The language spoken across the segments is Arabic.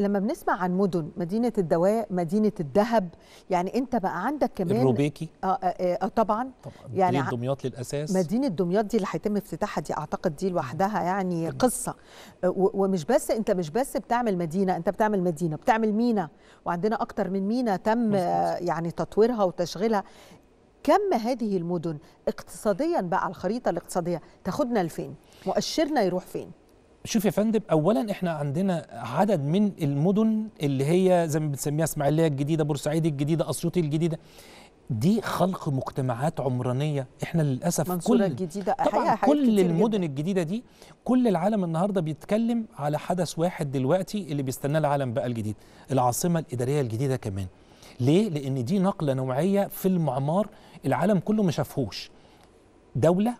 لما بنسمع عن مدن مدينة الدواء مدينة الذهب يعني أنت بقى عندك كمان الروبيكي آه, آه, آه, آه، طبعا, طبعا يعني دمياط للأساس مدينة دمياط دي اللي هيتم افتتاحها دي أعتقد دي لوحدها يعني طبعا. قصة آه، ومش بس أنت مش بس بتعمل مدينة أنت بتعمل مدينة بتعمل مينا وعندنا أكتر من مينا تم آه يعني تطويرها وتشغيلها كم هذه المدن اقتصاديا بقى على الخريطة الاقتصادية تاخدنا لفين مؤشرنا يروح فين شوف يا فندم اولا احنا عندنا عدد من المدن اللي هي زي ما بنسميها اسماعيليه الجديده بورسعيد الجديده اسيوط الجديده دي خلق مجتمعات عمرانيه احنا للاسف كل الجديدة طبعا كل المدن جدا. الجديده دي كل العالم النهارده بيتكلم على حدث واحد دلوقتي اللي بيستناه العالم بقى الجديد العاصمه الاداريه الجديده كمان ليه لان دي نقله نوعيه في المعمار العالم كله ما شافهوش دوله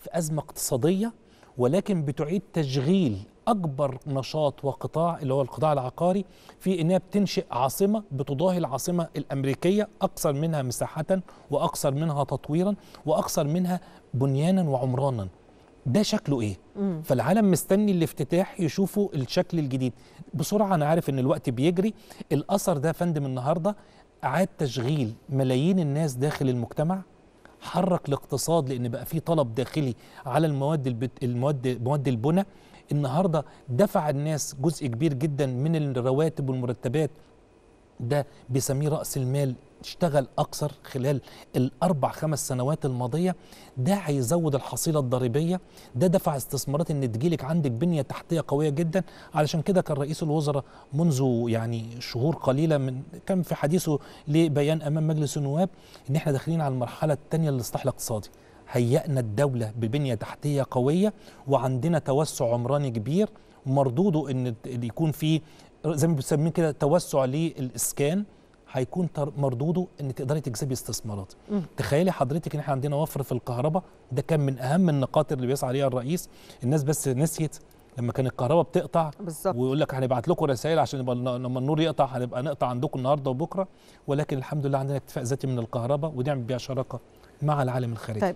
في ازمه اقتصاديه ولكن بتعيد تشغيل اكبر نشاط وقطاع اللي هو القطاع العقاري في انها بتنشئ عاصمه بتضاهي العاصمه الامريكيه اكثر منها مساحه واكثر منها تطويرا واكثر منها بنيانا وعمرانا ده شكله ايه مم. فالعالم مستني الافتتاح يشوفوا الشكل الجديد بسرعه انا عارف ان الوقت بيجري الاثر ده يا فندم النهارده اعاد تشغيل ملايين الناس داخل المجتمع حرك الاقتصاد لان بقى في طلب داخلي على المواد البت... المواد مواد البنى النهارده دفع الناس جزء كبير جدا من الرواتب والمرتبات ده بيسميه راس المال تشتغل اكثر خلال الاربع خمس سنوات الماضيه ده هيزود الحصيله الضريبيه ده دفع استثمارات ان تجيلك عندك بنيه تحتيه قويه جدا علشان كده كان رئيس الوزراء منذ يعني شهور قليله من كان في حديثه لبيان امام مجلس النواب ان احنا داخلين على المرحله الثانيه للاصلاح الاقتصادي هيئنا الدوله ببنيه تحتيه قويه وعندنا توسع عمراني كبير مردوده ان يكون في زي ما بنسميه كده توسع للاسكان هيكون مردوده ان تقدري تجذبي استثمارات تخيلي حضرتك ان احنا عندنا وفر في الكهرباء ده كان من اهم النقاط اللي بيسعى عليها الرئيس الناس بس نسيت لما كان الكهرباء بتقطع بالزبط. ويقول لك هنبعت لكم رسائل عشان يبقى لما النور يقطع هنبقى نقطع عندكم النهارده وبكره ولكن الحمد لله عندنا اكتفاء ذاتي من الكهرباء ونعمل بيها شراكه مع العالم الخارجي طيب.